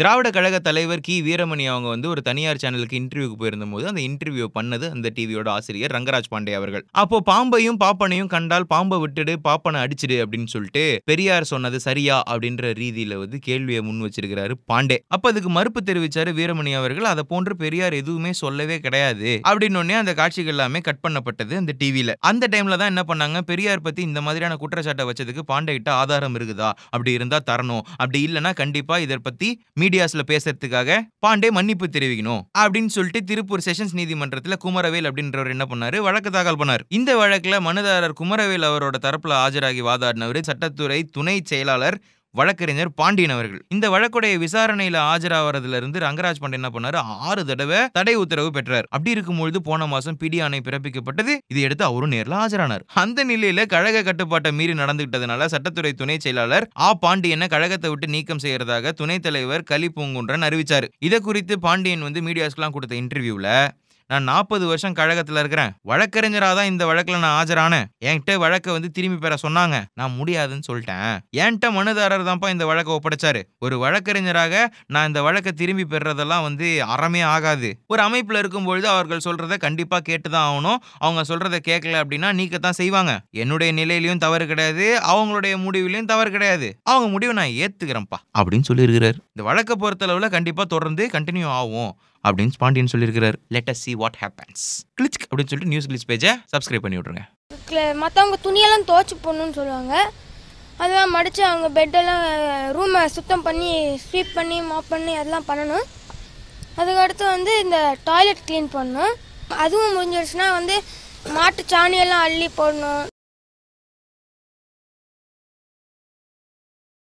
திராவிட கழக தலைவர் கி வீரமணி அவங்க வந்து ஒரு தனியார் சேனலுக்கு இன்டர்வியூக்கு போயிருந்த போது அந்த இன்டர்வியூ பண்ணது அந்த டிவியோட ஆசிரியர் ரங்கராஜ் பாண்டே அவர்கள் அப்போ பாம்பையும் பாப்பனையும் கண்டால் பாம்பை விட்டுடு பாப்பனை அடிச்சிடு அப்படின்னு சொல்லிட்டு பெரியார் சொன்னது சரியா அப்படின்ற ரீதியில வந்து கேள்வியை முன் வச்சிருக்கிறாரு பாண்டே அப்ப அதுக்கு மறுப்பு தெரிவிச்சாரு வீரமணி அவர்கள் அதை போன்று பெரியார் எதுவுமே சொல்லவே கிடையாது அப்படின்னு அந்த காட்சிகள் எல்லாமே கட் பண்ணப்பட்டது அந்த டிவியில அந்த டைம்ல தான் என்ன பண்ணாங்க பெரியார் பத்தி இந்த மாதிரியான குற்றச்சாட்டை வச்சதுக்கு பாண்டே கிட்ட ஆதாரம் இருக்குதா அப்படி இருந்தா தரணும் அப்படி இல்லைன்னா கண்டிப்பா இதை பத்தி மீடியாஸ்ல பேசுறதுக்காக பாண்டே மன்னிப்பு தெரிவிக்கணும் அப்படின்னு சொல்லிட்டு திருப்பூர் செஷன்ஸ் நீதிமன்றத்தில் குமரவேல் அப்படின்றவர் என்ன பண்ணாரு வழக்கு தாக்கல் பண்ணார் இந்த வழக்குல மனுதாரர் குமரவேல் அவரோட தரப்புல ஆஜராகி வாதாடினவர் சட்டத்துறை துணை செயலாளர் வழக்கறிஞர் பாண்டியன் அவர்கள் இந்த வழக்குடைய விசாரணையில ஆஜராவதுல இருந்து ரங்கராஜ் பாண்டியன் என்ன பண்ணாரு ஆறு தடவை தடை உத்தரவு பெற்றார் அப்படி இருக்கும்பொழுது போன மாசம் பிடி ஆணை பிறப்பிக்கப்பட்டது இதை எடுத்து அவரும் நேரில் ஆஜரானார் அந்த நிலையில கழக கட்டுப்பாட்டை மீறி நடந்துகிட்டதுனால சட்டத்துறை துணை செயலாளர் ஆ பாண்டியனை கழகத்தை விட்டு நீக்கம் செய்யறதாக துணைத் தலைவர் கலி பூங்குன்றன் அறிவிச்சாரு இதை குறித்து பாண்டியன் வந்து மீடியாஸ்க்கு கொடுத்த இன்டர்வியூல நான் நாற்பது வருஷம் கழகத்தில் இருக்கிறேன் வழக்கறிஞராக தான் இந்த வழக்கில் நான் ஆஜரானேன் என்கிட்ட வழக்கை வந்து திரும்பி பெற சொன்னாங்க நான் முடியாதுன்னு சொல்லிட்டேன் என்கிட்ட மனுதாரர் தான்ப்பா இந்த வழக்கை ஒப்படைச்சாரு ஒரு வழக்கறிஞராக நான் இந்த வழக்கை திரும்பி பெறதெல்லாம் வந்து அறமே ஆகாது ஒரு அமைப்பில் இருக்கும்பொழுது அவர்கள் சொல்றதை கண்டிப்பாக கேட்டு தான் ஆகணும் அவங்க சொல்றதை கேட்கல அப்படின்னா நீக்கத்தான் செய்வாங்க என்னுடைய நிலையிலையும் தவறு கிடையாது அவங்களுடைய முடிவிலையும் தவறு கிடையாது அவங்க முடிவை நான் ஏத்துக்கிறேன்ப்பா அப்படின்னு சொல்லியிருக்கிறார் இந்த வழக்கை பொறுத்தளவில் கண்டிப்பாக தொடர்ந்து கண்டினியூ ஆகும் அப்படின்னு பாண்டியன் சொல்லியிருக்கிறார் let us see what happens cliche அப்படின்னு சொல்லிட்டு நியூஸ் கிளிச் பேஜை சப்ஸ்கிரைப் பண்ணி விட்ருங்க மற்றவங்க துணியெல்லாம் துவச்சி போடணும்னு சொல்லுவாங்க அதெல்லாம் மடித்து அவங்க பெட்டெல்லாம் ரூமை சுத்தம் பண்ணி ஸ்வீப் பண்ணி மாப் பண்ணி அதெல்லாம் பண்ணணும் அதுக்கடுத்து வந்து இந்த டாய்லெட் க்ளீன் பண்ணணும் அதுவும் முடிஞ்சிருச்சுன்னா வந்து மாட்டு சாணியெல்லாம் அள்ளி போடணும்